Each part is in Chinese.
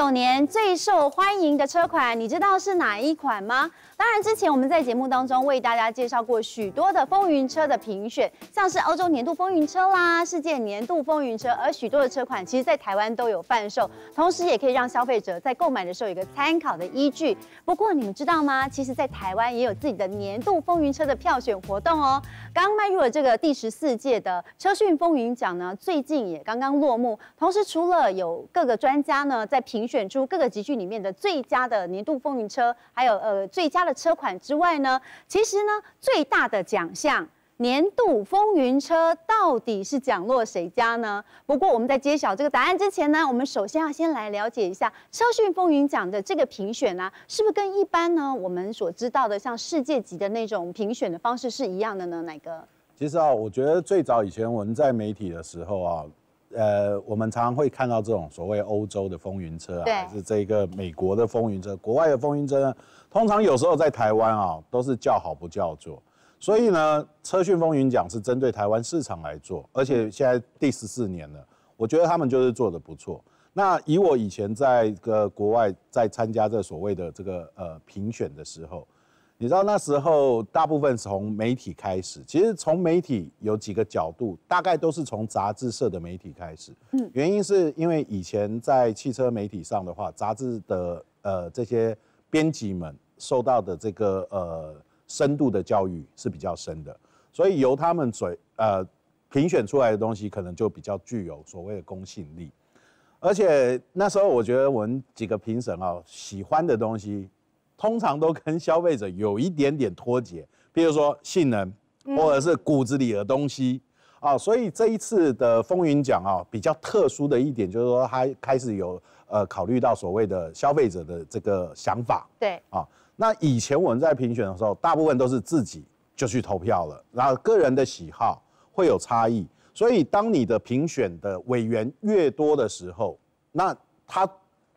九年最受欢迎的车款，你知道是哪一款吗？当然，之前我们在节目当中为大家介绍过许多的风云车的评选，像是欧洲年度风云车啦、世界年度风云车，而许多的车款其实，在台湾都有贩售，同时也可以让消费者在购买的时候有一个参考的依据。不过，你们知道吗？其实，在台湾也有自己的年度风云车的票选活动哦。刚迈入了这个第十四届的车讯风云奖呢，最近也刚刚落幕。同时，除了有各个专家呢在评，选出各个集剧里面的最佳的年度风云车，还有呃最佳的车款之外呢，其实呢最大的奖项年度风云车到底是奖落谁家呢？不过我们在揭晓这个答案之前呢，我们首先要先来了解一下车讯风云奖的这个评选啊，是不是跟一般呢我们所知道的像世界级的那种评选的方式是一样的呢？奶哥，其实啊，我觉得最早以前我们在媒体的时候啊。呃，我们常常会看到这种所谓欧洲的风云车啊，还是这个美国的风云车，国外的风云车，通常有时候在台湾啊都是叫好不叫座，所以呢，车讯风云奖是针对台湾市场来做，而且现在第十四年了，我觉得他们就是做的不错。那以我以前在个国外在参加这所谓的这个呃评选的时候。你知道那时候大部分从媒体开始，其实从媒体有几个角度，大概都是从杂志社的媒体开始。嗯，原因是因为以前在汽车媒体上的话，杂志的呃这些编辑们受到的这个呃深度的教育是比较深的，所以由他们嘴呃评选出来的东西，可能就比较具有所谓的公信力。而且那时候我觉得我们几个评审啊，喜欢的东西。通常都跟消费者有一点点脱节，比如说性能，或者是骨子里的东西啊。所以这一次的风云奖啊，比较特殊的一点就是说，它开始有呃考虑到所谓的消费者的这个想法。对啊，那以前我们在评选的时候，大部分都是自己就去投票了，然后个人的喜好会有差异。所以当你的评选的委员越多的时候，那它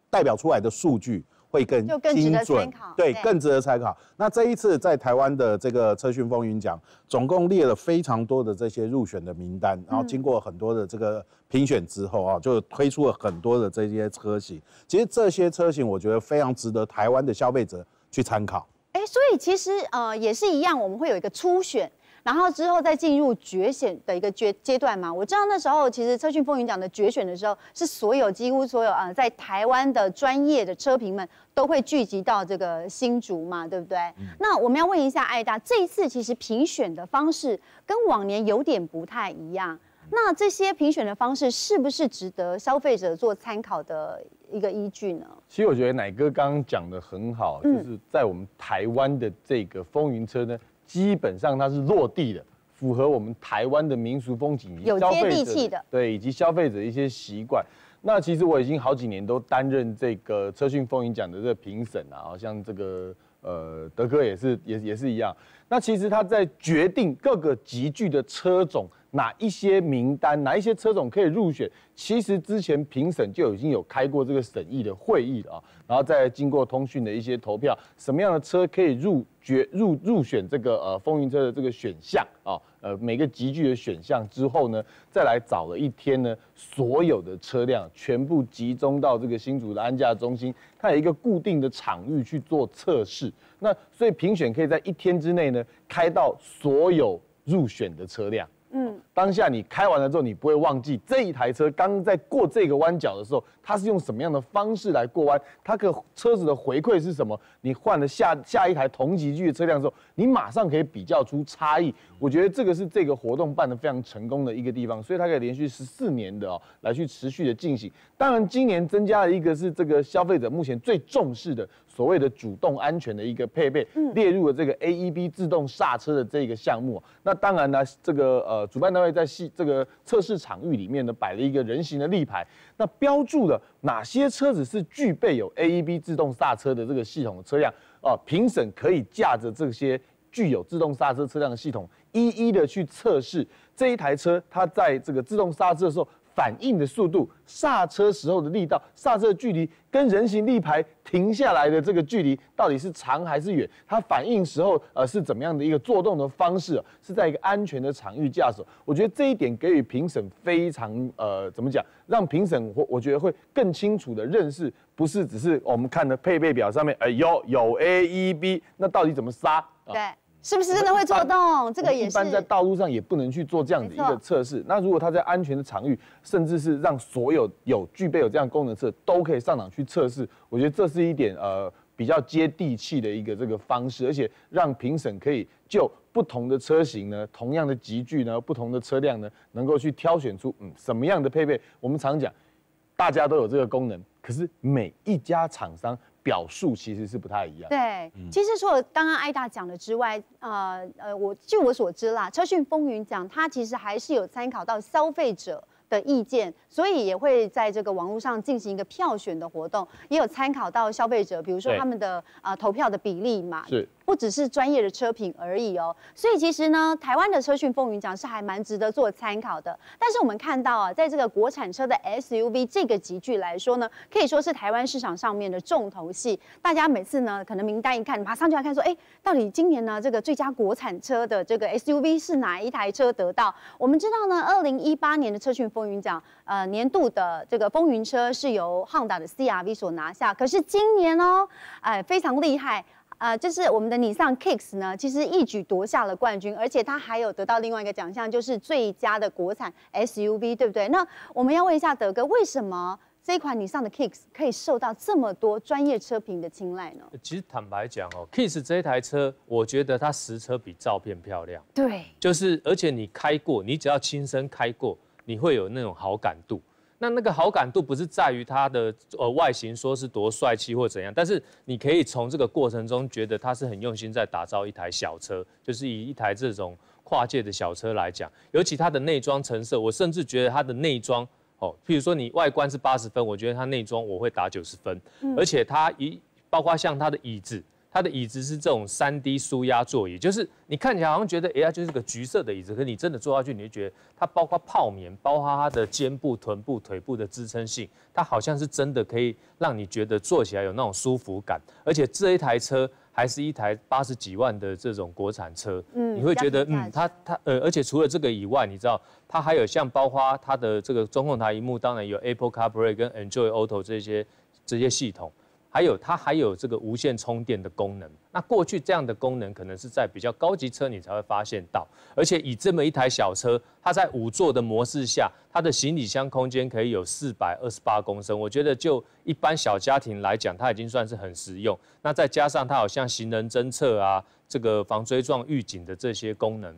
代表出来的数据。会更精准，对，更值得参考。那这一次在台湾的这个车讯风云奖，总共列了非常多的这些入选的名单，然后经过很多的这个评选之后啊，就推出了很多的这些车型。其实这些车型，我觉得非常值得台湾的消费者去参考。哎，所以其实呃也是一样，我们会有一个初选。然后之后再进入决选的一个阶阶段嘛，我知道那时候其实车讯风云奖的决选的时候，是所有几乎所有啊在台湾的专业的车评们都会聚集到这个新竹嘛，对不对？那我们要问一下艾达，这一次其实评选的方式跟往年有点不太一样，那这些评选的方式是不是值得消费者做参考的一个依据呢？其实我觉得奶哥刚刚讲的很好，就是在我们台湾的这个风云车呢。基本上它是落地的，符合我们台湾的民俗风景，有接地气的对，以及消费者一些习惯。那其实我已经好几年都担任这个车讯风云奖的这个评审啊，像这个呃德哥也是也也是一样。那其实他在决定各个集聚的车种。哪一些名单，哪一些车种可以入选？其实之前评审就已经有开过这个审议的会议了啊，然后再经过通讯的一些投票，什么样的车可以入决入入选这个呃风云车的这个选项啊？呃，每个集具的选项之后呢，再来找了一天呢，所有的车辆全部集中到这个新竹的安驾中心，它有一个固定的场域去做测试。那所以评选可以在一天之内呢，开到所有入选的车辆。当下你开完了之后，你不会忘记这一台车刚在过这个弯角的时候，它是用什么样的方式来过弯，它的车子的回馈是什么？你换了下下一台同级距的车辆之后，你马上可以比较出差异。我觉得这个是这个活动办得非常成功的一个地方，所以它可以连续十四年的哦来去持续的进行。当然，今年增加了一个是这个消费者目前最重视的。所谓的主动安全的一个配备，列入了这个 AEB 自动刹车的这个项目那当然呢，这个呃，主办单位在系这个测试场域里面呢，摆了一个人形的立牌，那标注了哪些车子是具备有 AEB 自动刹车的这个系统的车辆啊。评审可以驾着这些具有自动刹车车辆的系统，一一的去测试这一台车，它在这个自动刹车的时候。反应的速度、刹车时候的力道、刹车距离跟人行立牌停下来的这个距离到底是长还是远？它反应时候呃是怎么样的一个做动的方式？是在一个安全的场域驾驶？我觉得这一点给予评审非常呃，怎么讲？让评审或我觉得会更清楚的认识，不是只是我们看的配备表上面，哎有有 A、E、B，那到底怎么刹？对。是不是真的会做动？这个也是。一般在道路上也不能去做这样的一个测试。那如果它在安全的场域，甚至是让所有有具备有这样功能车都可以上场去测试，我觉得这是一点呃比较接地气的一个这个方式，而且让评审可以就不同的车型呢，同样的集聚呢，不同的车辆呢，能够去挑选出嗯什么样的配备。我们常讲，大家都有这个功能，可是每一家厂商。表述其实是不太一样。对，其实除了刚刚艾达讲的之外，呃，呃，我据我所知啦，车讯风云讲它其实还是有参考到消费者的意见，所以也会在这个网络上进行一个票选的活动，也有参考到消费者，比如说他们的呃投票的比例嘛。是。不只是专业的车品而已哦，所以其实呢，台湾的车讯风云奖是还蛮值得做参考的。但是我们看到啊，在这个国产车的 SUV 这个集聚来说呢，可以说是台湾市场上面的重头戏。大家每次呢，可能名单一看，马上就要看说，哎，到底今年呢，这个最佳国产车的这个 SUV 是哪一台车得到？我们知道呢，二零一八年的车讯风云奖，呃，年度的这个风云车是由汉达的 CRV 所拿下。可是今年哦，哎，非常厉害。呃，就是我们的尼桑 Kicks 呢，其实一举夺下了冠军，而且它还有得到另外一个奖项，就是最佳的国产 SUV，对不对？那我们要问一下德哥，为什么这一款尼桑的 Kicks 可以受到这么多专业车评的青睐呢？其实坦白讲哦，Kicks 这一台车，我觉得它实车比照片漂亮，对，就是而且你开过，你只要亲身开过，你会有那种好感度。那那个好感度不是在于它的呃外形说是多帅气或怎样，但是你可以从这个过程中觉得它是很用心在打造一台小车，就是以一台这种跨界的小车来讲，尤其它的内装成色，我甚至觉得它的内装哦，譬如说你外观是八十分，我觉得它内装我会打九十分，而且它一包括像它的椅子。它的椅子是这种三 d 舒压座椅，就是你看起来好像觉得，哎呀，就是个橘色的椅子，可你真的坐下去，你就觉得它包括泡棉，包括它的肩部、臀部、腿部的支撑性，它好像是真的可以让你觉得坐起来有那种舒服感。而且这一台车还是一台八十几万的这种国产车，你会觉得，嗯，它它呃，而且除了这个以外，你知道，它还有像包括它的这个中控台屏幕，当然有 Apple CarPlay 跟 Enjoy Auto 这些这些系统。还有它还有这个无线充电的功能，那过去这样的功能可能是在比较高级车你才会发现到，而且以这么一台小车，它在五座的模式下，它的行李箱空间可以有四百二十八公升，我觉得就一般小家庭来讲，它已经算是很实用。那再加上它好像行人侦测啊，这个防追撞预警的这些功能。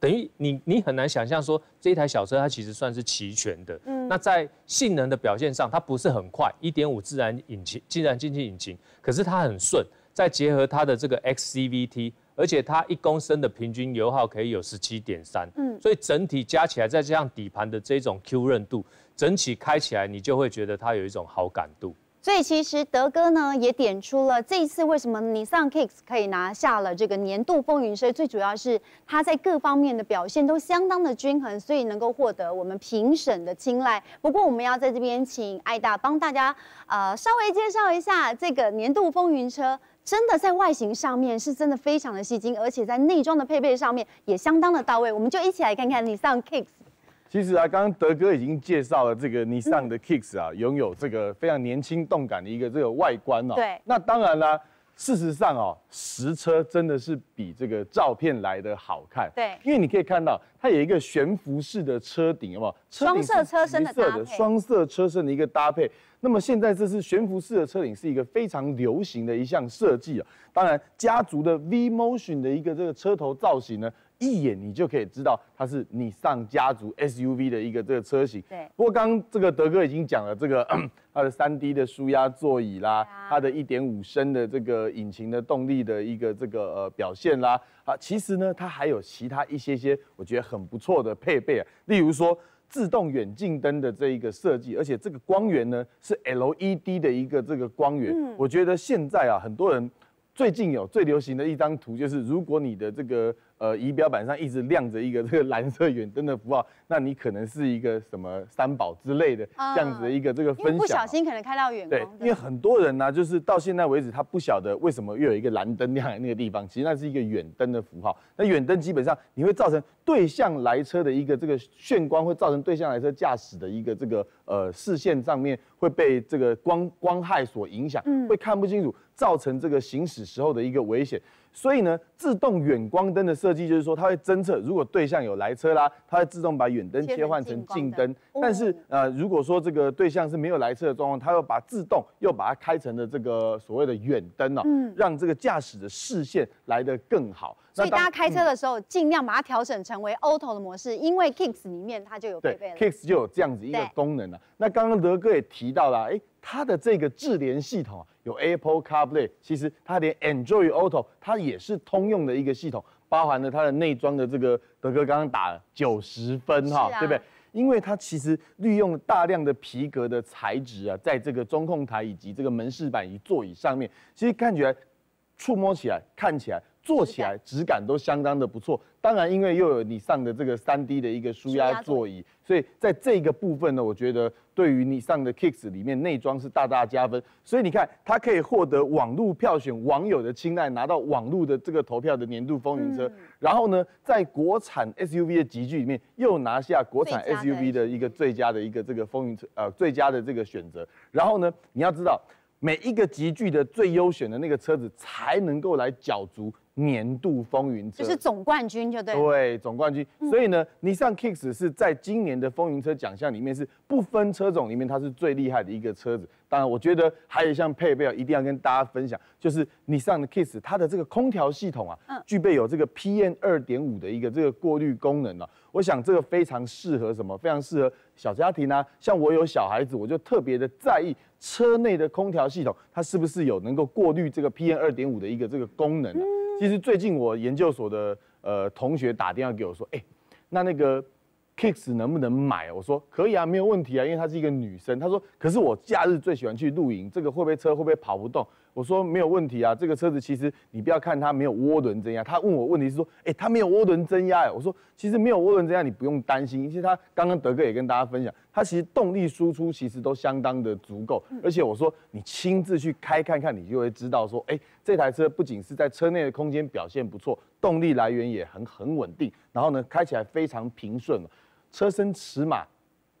等于你，你很难想象说这一台小车它其实算是齐全的。嗯，那在性能的表现上，它不是很快，一点五自然引擎、自然进气引擎，可是它很顺。再结合它的这个 XCVT，而且它一公升的平均油耗可以有十七点三。嗯，所以整体加起来，再加上底盘的这种 Q 韧度，整体开起来你就会觉得它有一种好感度。所以其实德哥呢也点出了这一次为什么 Nissan Kicks 可以拿下了这个年度风云车，最主要是它在各方面的表现都相当的均衡，所以能够获得我们评审的青睐。不过我们要在这边请艾大帮大家呃稍微介绍一下这个年度风云车，真的在外形上面是真的非常的吸睛，而且在内装的配备上面也相当的到位，我们就一起来看看 Nissan Kicks。其实啊，刚刚德哥已经介绍了这个尼桑的 Kicks 啊，拥有这个非常年轻动感的一个这个外观哦。对。那当然啦，事实上哦，实车真的是比这个照片来的好看。对。因为你可以看到，它有一个悬浮式的车顶，有冇？双色车身的搭配。双色车身的一个搭配。那么现在这是悬浮式的车顶，是一个非常流行的一项设计啊。当然，家族的 V Motion 的一个这个车头造型呢。一眼你就可以知道它是你上家族 SUV 的一个这个车型。对。不过刚这个德哥已经讲了，这个它 的三 D 的舒压座椅啦，它的一点五升的这个引擎的动力的一个这个呃表现啦啊，其实呢，它还有其他一些些我觉得很不错的配备啊，例如说自动远近灯的这一个设计，而且这个光源呢是 LED 的一个这个光源。嗯。我觉得现在啊，很多人最近有最流行的一张图就是，如果你的这个。呃，仪表板上一直亮着一个这个蓝色远灯的符号，那你可能是一个什么三宝之类的这样子的一个这个分享。不小心可能开到远对，因为很多人呢，就是到现在为止，他不晓得为什么又有一个蓝灯亮在那个地方，其实那是一个远灯的符号。那远灯基本上你会造成对向来车的一个这个眩光，会造成对向来车驾驶的一个这个呃视线上面会被这个光光害所影响，嗯，会看不清楚，造成这个行驶时候的一个危险。所以呢，自动远光灯的设计就是说，它会侦测如果对象有来车啦，它会自动把远灯切换成近灯。但是呃，如果说这个对象是没有来车的状况，它又把自动又把它开成了这个所谓的远灯哦，让这个驾驶的视线来得更好。所以大家开车的时候，尽量把它调整成为 Auto 的模式，因为 Kicks 里面它就有配备了。Kicks 就有这样子一个功能了。那刚刚德哥也提到了，哎，它的这个智联系统啊，有 Apple CarPlay，其实它连 Enjoy Auto，它也是通用的一个系统，包含了它的内装的这个。德哥刚刚打了九十分哈，对不对？因为它其实利用大量的皮革的材质啊，在这个中控台以及这个门饰板与座椅上面，其实看起来，触摸起来，看起来。做起来质感都相当的不错，当然因为又有你上的这个三 D 的一个舒压座椅，所以在这个部分呢，我觉得对于你上的 Kicks 里面内装是大大加分。所以你看它可以获得网络票选网友的青睐，拿到网络的这个投票的年度风云车。然后呢，在国产 SUV 的集聚里面又拿下国产 SUV 的一个最佳的一个这个风云车，呃，最佳的这个选择。然后呢，你要知道每一个集聚的最优选的那个车子才能够来角逐。年度风云车就是总冠军，就对对总冠军。所以呢，尼桑 Kicks 是在今年的风云车奖项里面是不分车种，里面它是最厉害的一个车子。当然，我觉得还有一佩配尔，一定要跟大家分享，就是尼桑的 Kicks 它的这个空调系统啊，具备有这个 PM 二点五的一个这个过滤功能了。我想这个非常适合什么？非常适合小家庭啊。像我有小孩子，我就特别的在意车内的空调系统，它是不是有能够过滤这个 PM 二点五的一个这个功能。其实最近我研究所的呃同学打电话给我说，哎，那那个，Kicks 能不能买？我说可以啊，没有问题啊，因为她是一个女生。她说，可是我假日最喜欢去露营，这个会不会车会不会跑不动？我说没有问题啊，这个车子其实你不要看它没有涡轮增压。他问我问题是说，哎，它没有涡轮增压哎。我说其实没有涡轮增压你不用担心，其实他刚刚德哥也跟大家分享，它其实动力输出其实都相当的足够，而且我说你亲自去开看看，你就会知道说，哎，这台车不仅是在车内的空间表现不错，动力来源也很很稳定，然后呢开起来非常平顺，车身尺码。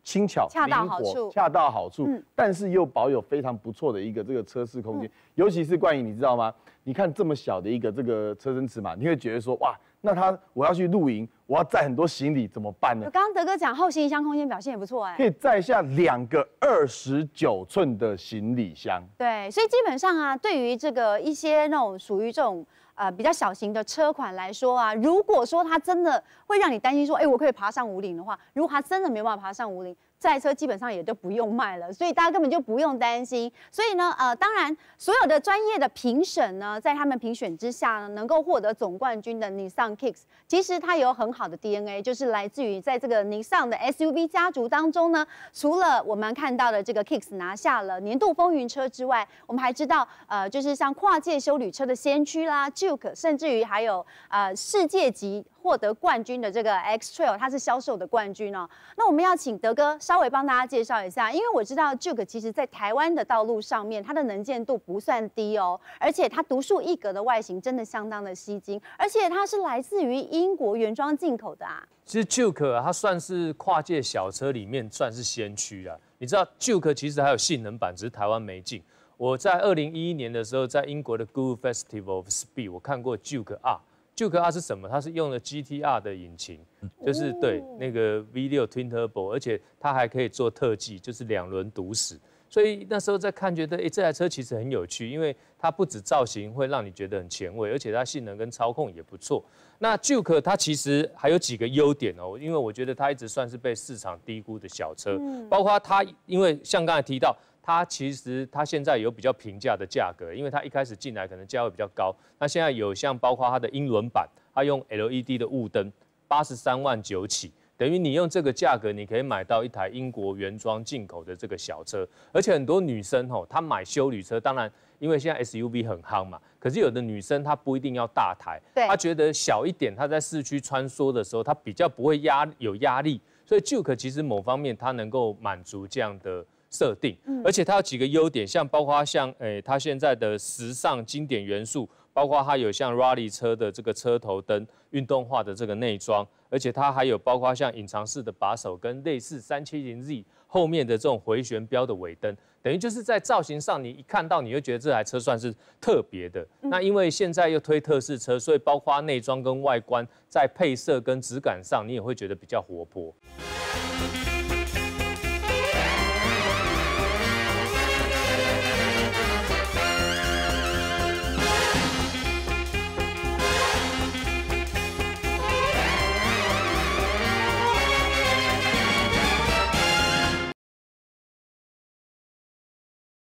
轻巧，恰到好处，恰到好处，但是又保有非常不错的一个这个车室空间，尤其是冠宇，你知道吗？你看这么小的一个这个车身尺码，你会觉得说哇，那他我要去露营，我要载很多行李怎么办呢？刚刚德哥讲后行李箱空间表现也不错哎，可以载下两个二十九寸的行李箱。对，所以基本上啊，对于这个一些那种属于这种。啊，比较小型的车款来说啊，如果说它真的会让你担心，说，哎，我可以爬上五岭的话，如果它真的没办法爬上五岭。赛车基本上也都不用卖了，所以大家根本就不用担心。所以呢，呃，当然，所有的专业的评审呢，在他们评选之下，呢，能够获得总冠军的 Nissan Kicks，其实它有很好的 DNA，就是来自于在这个 Nissan 的 SUV 家族当中呢。除了我们看到的这个 Kicks 拿下了年度风云车之外，我们还知道，呃，就是像跨界修旅车的先驱啦，Juke，甚至于还有呃世界级。获得冠军的这个 X Trail，它是销售的冠军哦。那我们要请德哥稍微帮大家介绍一下，因为我知道 Juke 其实在台湾的道路上面，它的能见度不算低哦，而且它独树一格的外形真的相当的吸睛，而且它是来自于英国原装进口的啊。其实 Juke 它算是跨界小车里面算是先驱啊。你知道 Juke 其实还有性能版，只是台湾没进。我在二零一一年的时候，在英国的 g o o e Festival of Speed，我看过 Juke R。Juke R 是什么？它是用了 GTR 的引擎，就是对那个 V 6 Twin Turbo，而且它还可以做特技，就是两轮独驶。所以那时候在看，觉得诶，这台车其实很有趣，因为它不止造型会让你觉得很前卫，而且它性能跟操控也不错。那 Juke 它其实还有几个优点哦，因为我觉得它一直算是被市场低估的小车，包括它，因为像刚才提到。它其实它现在有比较平价的价格，因为它一开始进来可能价位比较高。那现在有像包括它的英伦版，它用 LED 的雾灯，八十三万九起，等于你用这个价格，你可以买到一台英国原装进口的这个小车。而且很多女生吼，她买休旅车，当然因为现在 SUV 很夯嘛。可是有的女生她不一定要大台，她觉得小一点，她在市区穿梭的时候，她比较不会压有压力。所以 Juke 其实某方面它能够满足这样的。设定，而且它有几个优点，像包括像诶，它现在的时尚经典元素，包括它有像 rally 车的这个车头灯，运动化的这个内装，而且它还有包括像隐藏式的把手，跟类似三七零 Z 后面的这种回旋镖的尾灯，等于就是在造型上，你一看到你就觉得这台车算是特别的。那因为现在又推特式车，所以包括内装跟外观，在配色跟质感上，你也会觉得比较活泼。